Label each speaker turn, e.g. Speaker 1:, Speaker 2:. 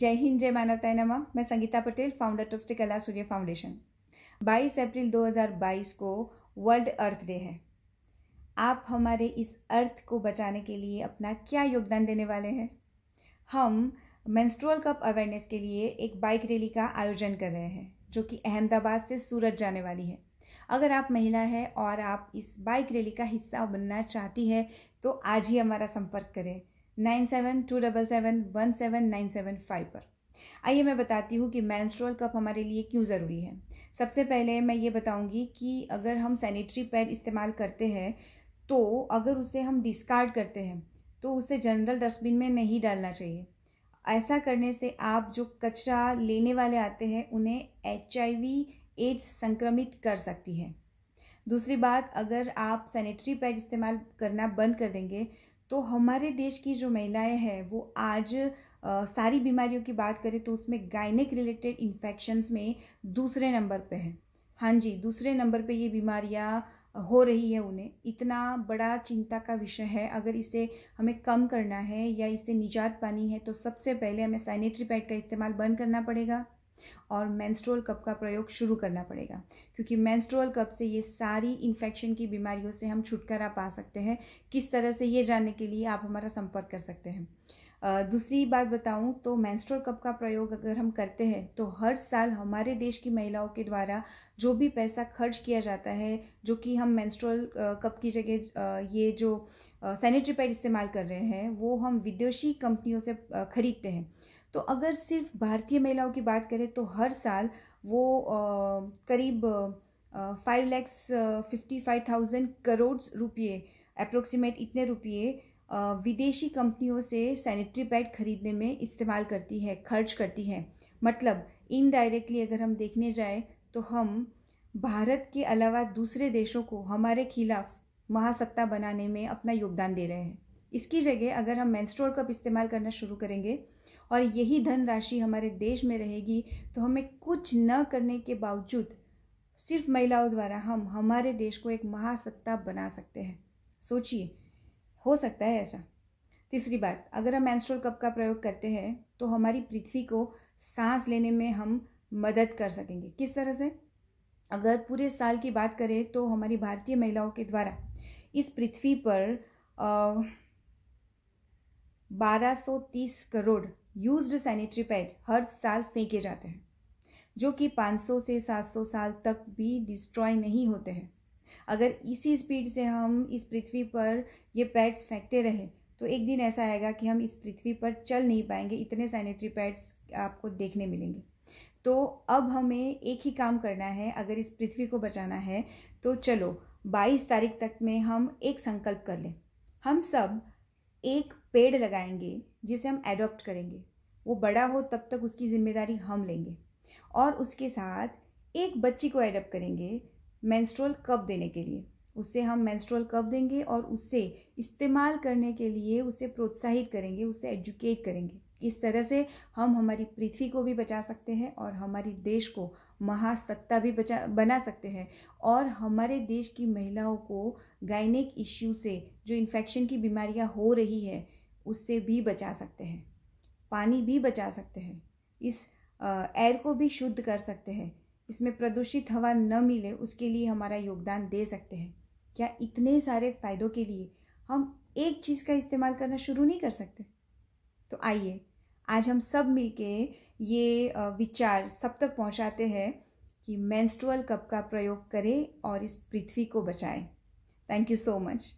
Speaker 1: जय हिंद जय मानवता नमा मैं संगीता पटेल फाउंडर ट्रस्ट कला सूर्य फाउंडेशन 22 अप्रैल 2022 को वर्ल्ड अर्थ डे है आप हमारे इस अर्थ को बचाने के लिए अपना क्या योगदान देने वाले हैं हम मेंस्ट्रुअल कप अवेयरनेस के लिए एक बाइक रैली का आयोजन कर रहे हैं जो कि अहमदाबाद से सूरत जाने वाली है अगर आप महिला है और आप इस बाइक रैली का हिस्सा बनना चाहती है तो आज ही हमारा संपर्क करें nine seven two double seven one seven nine seven five पर आइए मैं बताती हूँ कि मैंस्ट्रोल कप हमारे लिए क्यों ज़रूरी है सबसे पहले मैं ये बताऊँगी कि अगर हम सैनिटरी पैड इस्तेमाल करते हैं तो अगर उसे हम डिस्कार्ड करते हैं तो उसे जनरल डस्टबिन में नहीं डालना चाहिए ऐसा करने से आप जो कचरा लेने वाले आते हैं उन्हें एच एड्स संक्रमित कर सकती है दूसरी बात अगर आप सैनिटरी पैड इस्तेमाल करना बंद कर देंगे तो हमारे देश की जो महिलाएं हैं वो आज आ, सारी बीमारियों की बात करें तो उसमें गायनिक रिलेटेड इन्फेक्शंस में दूसरे नंबर पे है हाँ जी दूसरे नंबर पे ये बीमारियाँ हो रही है उन्हें इतना बड़ा चिंता का विषय है अगर इसे हमें कम करना है या इसे निजात पानी है तो सबसे पहले हमें सैनिटरी पैड का इस्तेमाल बंद करना पड़ेगा और मैंस्ट्रोल कप का प्रयोग शुरू करना पड़ेगा क्योंकि मैंस्ट्रोल कप से ये सारी इन्फेक्शन की बीमारियों से हम छुटकारा पा सकते हैं किस तरह से ये जानने के लिए आप हमारा संपर्क कर सकते हैं दूसरी बात बताऊं तो मैंस्ट्रोल कप का प्रयोग अगर हम करते हैं तो हर साल हमारे देश की महिलाओं के द्वारा जो भी पैसा खर्च किया जाता है जो कि हम मैंस्ट्रोल कप की जगह ये जो सैनिटरी पैड इस्तेमाल कर रहे हैं वो हम विदेशी कंपनियों से खरीदते हैं तो अगर सिर्फ भारतीय महिलाओं की बात करें तो हर साल वो करीब five lakhs fifty five thousand crore रुपये अप्रोक्सीमेट इतने रुपये विदेशी कंपनियों से सैनिटरी पैड खरीदने में इस्तेमाल करती है खर्च करती है मतलब इनडायरेक्टली अगर हम देखने जाए तो हम भारत के अलावा दूसरे देशों को हमारे खिलाफ महासत्ता बनाने में अपना योगदान दे रहे हैं इसकी जगह अगर हम मैंस्ट्रोल कप इस्तेमाल करना शुरू करेंगे और यही धनराशि हमारे देश में रहेगी तो हमें कुछ न करने के बावजूद सिर्फ महिलाओं द्वारा हम हमारे देश को एक महासत्ता बना सकते हैं सोचिए हो सकता है ऐसा तीसरी बात अगर हम मैंस्ट्रोल कप का प्रयोग करते हैं तो हमारी पृथ्वी को सांस लेने में हम मदद कर सकेंगे किस तरह से अगर पूरे साल की बात करें तो हमारी भारतीय महिलाओं के द्वारा इस पृथ्वी पर आ, 1230 करोड़ यूज्ड सैनिटरी पैड हर साल फेंके जाते हैं जो कि 500 से 700 साल तक भी डिस्ट्रॉय नहीं होते हैं अगर इसी स्पीड से हम इस पृथ्वी पर ये पैड्स फेंकते रहे तो एक दिन ऐसा आएगा कि हम इस पृथ्वी पर चल नहीं पाएंगे इतने सैनिटरी पैड्स आपको देखने मिलेंगे तो अब हमें एक ही काम करना है अगर इस पृथ्वी को बचाना है तो चलो 22 तारीख तक में हम एक संकल्प कर लें हम सब एक पेड़ लगाएंगे जिसे हम एडॉप्ट करेंगे वो बड़ा हो तब तक उसकी ज़िम्मेदारी हम लेंगे और उसके साथ एक बच्ची को एडॉप्ट करेंगे मैंस्ट्रोल कप देने के लिए उससे हम मैंस्ट्रोल कप देंगे और उससे इस्तेमाल करने के लिए उसे प्रोत्साहित करेंगे उसे एजुकेट करेंगे इस तरह से हम हमारी पृथ्वी को भी बचा सकते हैं और हमारे देश को महासत्ता भी बचा बना सकते हैं और हमारे देश की महिलाओं को गायनिक इश्यू से जो इन्फेक्शन की बीमारियां हो रही है उससे भी बचा सकते हैं पानी भी बचा सकते हैं इस एयर को भी शुद्ध कर सकते हैं इसमें प्रदूषित हवा न मिले उसके लिए हमारा योगदान दे सकते हैं क्या इतने सारे फ़ायदों के लिए हम एक चीज़ का इस्तेमाल करना शुरू नहीं कर सकते तो आइए आज हम सब मिलके ये विचार सब तक पहुंचाते हैं कि मेंस्ट्रुअल कप का प्रयोग करें और इस पृथ्वी को बचाएं थैंक यू सो मच